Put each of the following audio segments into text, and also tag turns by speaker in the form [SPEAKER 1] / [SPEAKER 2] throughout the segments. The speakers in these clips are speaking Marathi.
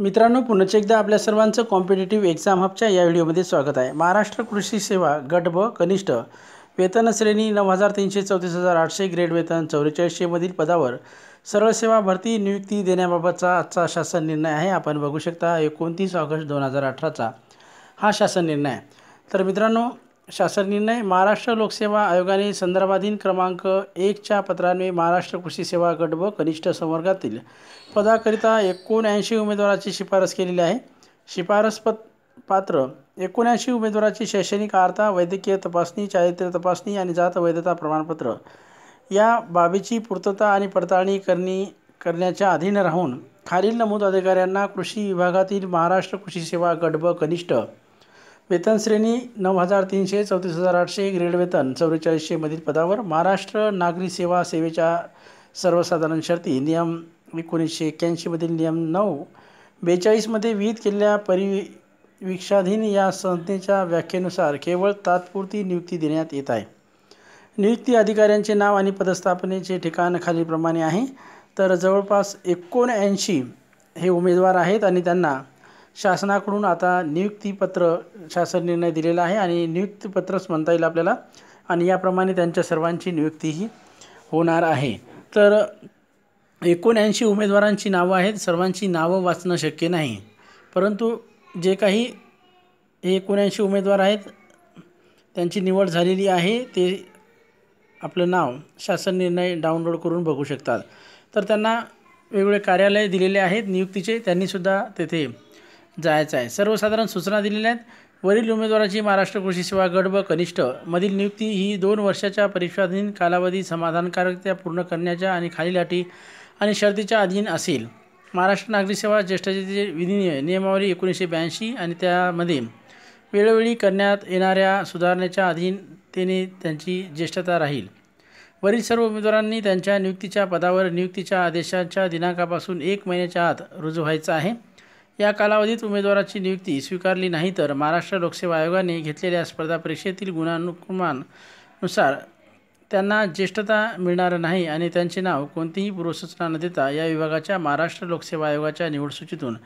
[SPEAKER 1] मित्रांनो पुन्हा एकदा आपल्या सर्वांचं कॉम्पिटेटिव्ह एक्झाम हबच्या या व्हिडिओमध्ये स्वागत आहे महाराष्ट्र कृषी सेवा गट ब कनिष्ठ वेतन श्रेणी नऊ हजार तीनशे चौतीस हजार आठशे ग्रेड वेतन चौवेचाळीसशेमधील पदावर सरळ सेवा भरती नियुक्ती देण्याबाबतचा आजचा शासन निर्णय आहे आपण बघू शकता एकोणतीस ऑगस्ट दोन हजार अठराचा हा शासन निर्णय तर मित्रांनो शासन निर्णय महाराष्ट्र लोकसेवा आयोगाने संदर्भाधीन क्रमांक एकच्या पत्राने महाराष्ट्र कृषी सेवा गट व कनिष्ठ संवर्गातील पदाकरिता एकोणऐंशी उमेदवाराची शिफारस केलेली आहे शिफारस पत पात्र एकोणऐंशी उमेदवाराची शैक्षणिक आर्था वैद्यकीय तपासणी चारित्र्य तपासणी आणि जात वैधता प्रमाणपत्र या बाबीची पूर्तता आणि पडताळणी करणी करण्याच्या अधीन राहून खालील नमूद अधिकाऱ्यांना कृषी विभागातील महाराष्ट्र कृषी सेवा गट व कनिष्ठ वेतन श्रेणी नऊ हजार तीनशे चौतीस हजार आठशे ग्रेड वेतन चौवेचाळीसशे मधील पदावर महाराष्ट्र नागरी सेवा सेवेच्या सर्वसाधारण शर्ती नियम एकोणीसशे एक्क्याऐंशीमधील नियम नऊ बेचाळीसमध्ये विहित केलेल्या परिवीक्षाधीन या संस्थेच्या व्याख्येनुसार केवळ तात्पुरती नियुक्ती देण्यात येत आहे नियुक्ती अधिकाऱ्यांचे नाव आणि पदस्थापनेचे ठिकाण खालीलप्रमाणे आहे तर जवळपास एकोणऐंशी हे उमेदवार आहेत आणि त्यांना शासनाकडून आता नियुक्तीपत्र शासन निर्णय दिलेला आहे आणि नियुक्तीपत्रच म्हणता येईल आपल्याला आणि याप्रमाणे त्यांच्या सर्वांची नियुक्तीही होणार आहे तर एकोणऐंशी उमेदवारांची नावं आहेत सर्वांची नावं वाचणं शक्य नाही परंतु जे काही हे एकोणऐंशी उमेदवार आहेत त्यांची निवड झालेली आहे ते आपलं नाव शासन निर्णय डाउनलोड करून बघू शकतात तर त्यांना वेगवेगळे कार्यालय दिलेले आहेत नियुक्तीचे त्यांनीसुद्धा तेथे जायचं आहे सर्वसाधारण सूचना दिलेल्या आहेत वरील उमेदवाराची महाराष्ट्र कृषी सेवा गट व कनिष्ठ मधील नियुक्ती ही दोन वर्षाच्या परीक्षाधीन कालावधी समाधानकारकत्या पूर्ण करण्याच्या आणि खालील अटी आणि शर्तीच्या अधीन असेल महाराष्ट्र नागरी सेवा ज्येष्ठ विधिनिय नियमावली एकोणीसशे ब्याऐंशी आणि त्यामध्ये वेळोवेळी करण्यात येणाऱ्या सुधारणेच्या अधीनतेने त्यांची ज्येष्ठता राहील वरील सर्व उमेदवारांनी त्यांच्या नियुक्तीच्या पदावर नियुक्तीच्या आदेशाच्या दिनांकापासून एक महिन्याच्या आत रुजू व्हायचं आहे या कालावधीत उमेदवाराची नियुक्ती स्वीकारली नाही तर महाराष्ट्र लोकसेवा आयोगाने घेतलेल्या स्पर्धा परीक्षेतील गुणानुक्रमानुसार त्यांना ज्येष्ठता मिळणार नाही आणि त्यांचे नाव कोणतीही पूर्वसूचना न देता या विभागाच्या महाराष्ट्र लोकसेवा आयोगाच्या निवडसूचीतून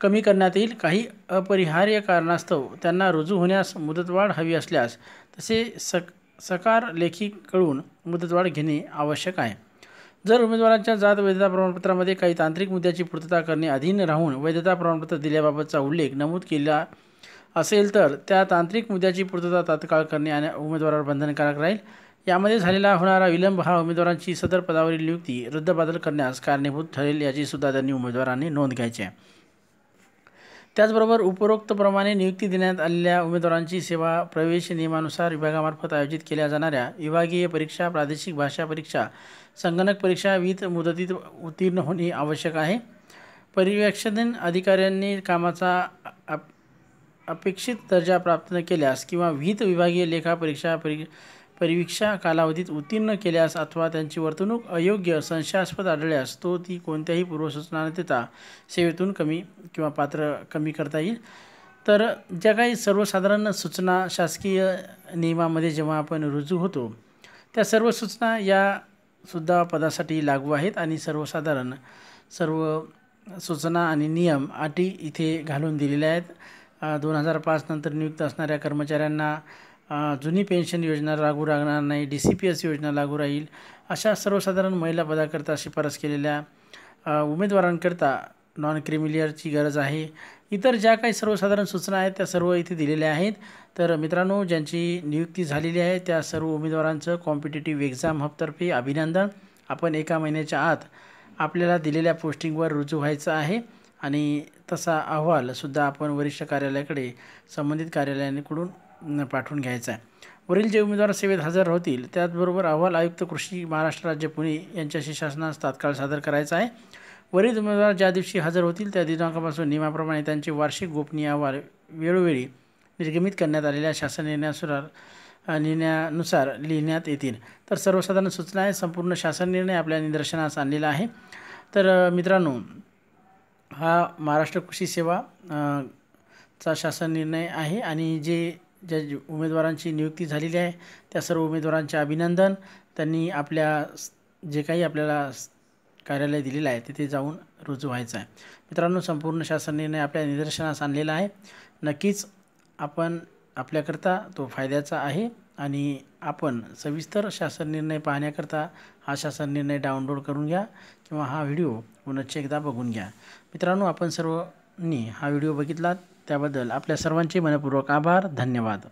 [SPEAKER 1] कमी करण्यात येईल काही अपरिहार्य कारणास्तव त्यांना रुजू होण्यास मुदतवाढ हवी असल्यास तसे सक सकार लेखी कळून मुदतवाढ घेणे आवश्यक आहे जर उमेदवारांच्या जात वैधता प्रमाणपत्रामध्ये काही तांत्रिक मुद्द्याची पूर्तता करणे अधीन राहून वैधता प्रमाणपत्र दिल्याबाबतचा उल्लेख नमूद केला असेल तर त्या तांत्रिक मुद्द्याची पूर्तता तात्काळ करणे आणि उमेदवारावर बंधनकारक राहील यामध्ये झालेला होणारा विलंब हा उमेदवारांची सदर पदावरील नियुक्ती रद्दबादल करण्यास कारणीभूत ठरेल याची सुद्धा त्यांनी उमेदवारांनी नोंद घ्यायची आहे त्याचबरोबर उपरोक्तप्रमाणे नियुक्ती देण्यात आलेल्या उमेदवारांची सेवा प्रवेश नियमानुसार विभागामार्फत आयोजित केल्या जाणाऱ्या विभागीय परीक्षा प्रादेशिक भाषा परीक्षा संगणक परीक्षा वीत मुदतीत उत्तीर्ण होणे आवश्यक आहे पर्यवेक्षण अधिकाऱ्यांनी कामाचा अप अपेक्षित दर्जा प्राप्त न केल्यास किंवा वीत विभागीय लेखा परीक्षा परी परीक्षा कालावधीत उत्तीर्ण केल्यास अथवा त्यांची वर्तणूक अयोग्य संशयास्पद आढळल्यास तो ती कोणत्याही पूर्वसूचना न देता सेवेतून कमी किंवा पात्र कमी करता येईल तर ज्या काही सर्वसाधारण सूचना शासकीय नियमामध्ये जेव्हा आपण रुजू होतो त्या सर्व सूचना या सुद्धा पदासाठी लागू आहेत आणि सर्वसाधारण सर्व सूचना आणि नियम अटी इथे घालून दिलेल्या आहेत दोन हजार पाच नंतर नियुक्त असणाऱ्या कर्मचाऱ्यांना जुनी पेन्शन योजना लागू राहणार नाही डी सी पी एस योजना लागू राहील अशा सर्वसाधारण महिला पदाकरता शिफारस केलेल्या उमेदवारांकरता नॉन क्रिमिलियरची गरज आहे इतर ज्या काही सर्वसाधारण सूचना आहेत त्या सर्व इथे दिलेल्या आहेत तर मित्रांनो ज्यांची नियुक्ती झालेली आहे त्या सर्व उमेदवारांचं कॉम्पिटेटिव्ह एक्झाम हबतर्फे अभिनंदन आपण एका महिन्याच्या आत आपल्याला दिलेल्या पोस्टिंगवर रुजू व्हायचं आहे आणि तसा अहवालसुद्धा आपण वरिष्ठ कार्यालयाकडे संबंधित कार्यालयांकडून पाठवून घ्यायचा आहे वरील जे उमेदवार सेवेत हजर होतील त्याचबरोबर अहवाल आयुक्त कृषी महाराष्ट्र राज्य पुणे यांच्याशी शासनास तात्काळ सादर करायचा आहे वरील उमेदवार ज्या दिवशी हजर होतील त्या दिनांकापासून नियमाप्रमाणे त्यांचे वार्षिक गोपनीय अहवाल वेळोवेळी निर्गमित करण्यात आलेल्या शासन निर्णयानुसार निर्णयानुसार लिहिण्यात येतील तर सर्वसाधारण सूचना आहे संपूर्ण शासन निर्णय आपल्या निदर्शनास आणलेला आहे तर मित्रांनो हा महाराष्ट्र कृषी सेवा चा शासन निर्णय आहे आणि जे ज्या उमेदवारांची नियुक्ती झालेली आहे त्या सर्व उमेदवारांचे अभिनंदन त्यांनी आपल्या जे काही आपल्याला कार्यालय दिलेलं आहे तिथे जाऊन रुजू व्हायचं आहे मित्रांनो संपूर्ण शासन निर्णय आपल्या निदर्शनास आणलेला आहे नक्कीच आपण आपल्याकरता तो फायद्याचा आहे आणि आपण सविस्तर शासन निर्णय पाहण्याकरता हा शासन निर्णय डाउनलोड करून घ्या किंवा हा व्हिडिओ पुनश्च एकदा बघून घ्या मित्रांनो आपण सर्वांनी हा व्हिडिओ बघितलात त्याबद्दल आपल्या सर्वांचे मनपूर्वक आभार धन्यवाद